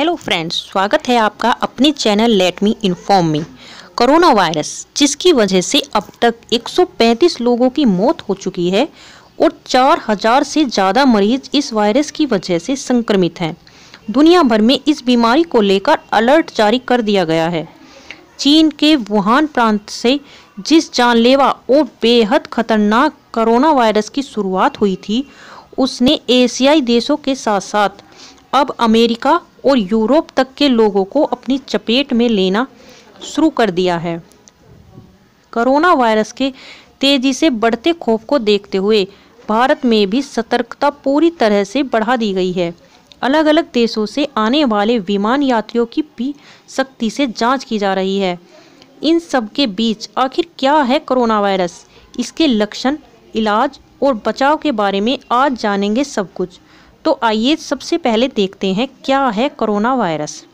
hello friends स्वागत है आपका अपने channel let me inform me corona virus जिसकी वजह से अब तक 135 लोगों की मौत हो चुकी है और 4000 से ज़्यादा मरीज इस वायरस की वजह से संक्रमित हैं दुनिया भर में इस बीमारी को लेकर अलर्ट जारी कर दिया गया है चीन के वुहान प्रांत से जिस जानलेवा और बेहद खतरनाक कोरोना वायरस की शुरुआत हुई थी उसने एशियाई देशों के साथ साथ अब अमेरिका और यूरोप तक के लोगों को अपनी चपेट में लेना शुरू कर दिया है कोरोना वायरस के तेजी से बढ़ते खौफ को देखते हुए भारत में भी सतर्कता पूरी तरह से बढ़ा दी गई है अलग अलग देशों से आने वाले विमान यात्रियों की भी सख्ती से जांच की जा रही है इन सब के बीच आखिर क्या है कोरोना वायरस इसके लक्षण इलाज और बचाव के बारे में आज जानेंगे सब कुछ तो आइए सबसे पहले देखते हैं क्या है कोरोना वायरस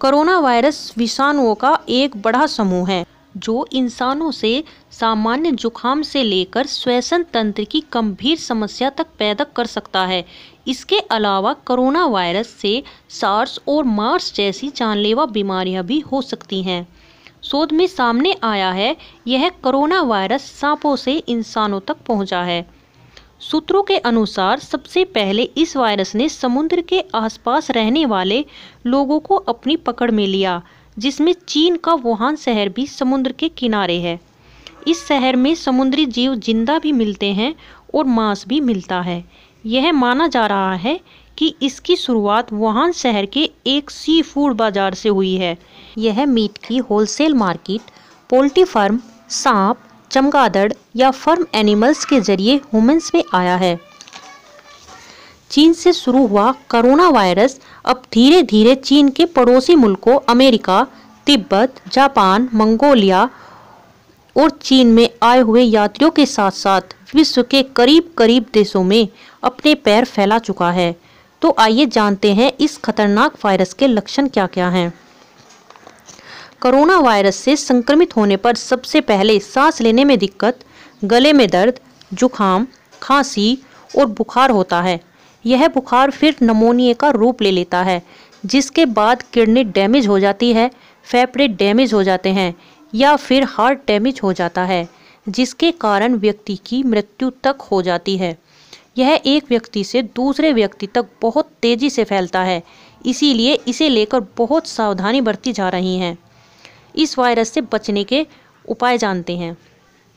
कोरोना वायरस विषाणुओं का एक बड़ा समूह है जो इंसानों से सामान्य जुखाम से लेकर श्वसन तंत्र की गंभीर समस्या तक पैदा कर सकता है इसके अलावा कोरोना वायरस से सार्स और मार्स जैसी जानलेवा बीमारियां भी हो सकती हैं शोध में सामने आया है यह कोरोना वायरस सांपों से इंसानों तक पहुंचा है सूत्रों के अनुसार सबसे पहले इस वायरस ने समुद्र के आसपास रहने वाले लोगों को अपनी पकड़ में लिया जिसमें चीन का वुहान शहर भी समुद्र के किनारे है इस शहर में समुद्री जीव जिंदा भी मिलते हैं और मांस भी मिलता है यह माना जा रहा है कि इसकी शुरुआत वुहान शहर के एक सी फूड बाजार से हुई है यह मीट की होलसेल मार्केट पोल्ट्री फार्म सांप चमगादड़ या फर्म एनिमल्स के जरिए ह्यूमंस में आया है चीन से शुरू हुआ कोरोना वायरस अब धीरे धीरे चीन के पड़ोसी मुल्कों अमेरिका तिब्बत जापान मंगोलिया और चीन में आए हुए यात्रियों के साथ साथ विश्व के करीब करीब देशों में अपने पैर फैला चुका है तो आइए जानते हैं इस खतरनाक वायरस के लक्षण क्या क्या हैं कोरोना वायरस से संक्रमित होने पर सबसे पहले सांस लेने में दिक्कत गले में दर्द जुखाम खांसी और बुखार होता है यह बुखार फिर नमोनिए का रूप ले लेता है जिसके बाद किडनी डैमेज हो जाती है फेफड़े डैमेज हो जाते हैं या फिर हार्ट डैमेज हो जाता है जिसके कारण व्यक्ति की मृत्यु तक हो जाती है यह एक व्यक्ति से दूसरे व्यक्ति तक बहुत तेज़ी से फैलता है इसीलिए इसे लेकर बहुत सावधानी बरती जा रही हैं इस वायरस से बचने के उपाय जानते हैं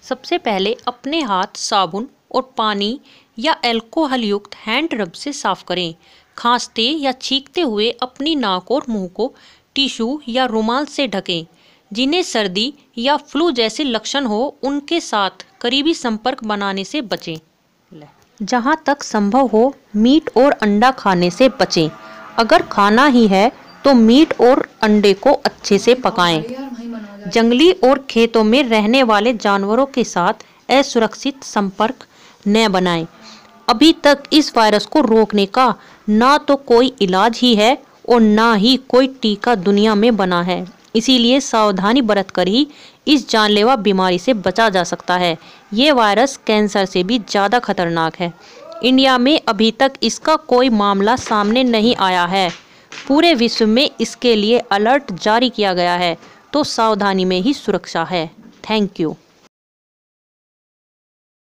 सबसे पहले अपने हाथ साबुन और पानी या एल्कोहल युक्त हैंड रब से साफ करें खांसते या छींकते हुए अपनी नाक और मुंह को टिश्यू या रुमाल से ढकें जिन्हें सर्दी या फ्लू जैसे लक्षण हो उनके साथ करीबी संपर्क बनाने से बचें जहाँ तक संभव हो मीट और अंडा खाने से बचें अगर खाना ही है तो मीट और अंडे को अच्छे से पकाएं जंगली और खेतों में रहने वाले जानवरों के साथ असुरक्षित संपर्क न बनाएं अभी तक इस वायरस को रोकने का ना तो कोई इलाज ही है और ना ही कोई टीका दुनिया में बना है इसीलिए सावधानी बरत कर ही इस जानलेवा बीमारी से बचा जा सकता है ये वायरस कैंसर से भी ज़्यादा खतरनाक है इंडिया में अभी तक इसका कोई मामला सामने नहीं आया है पूरे विश्व में इसके लिए अलर्ट जारी किया गया है तो सावधानी में ही सुरक्षा है थैंक यू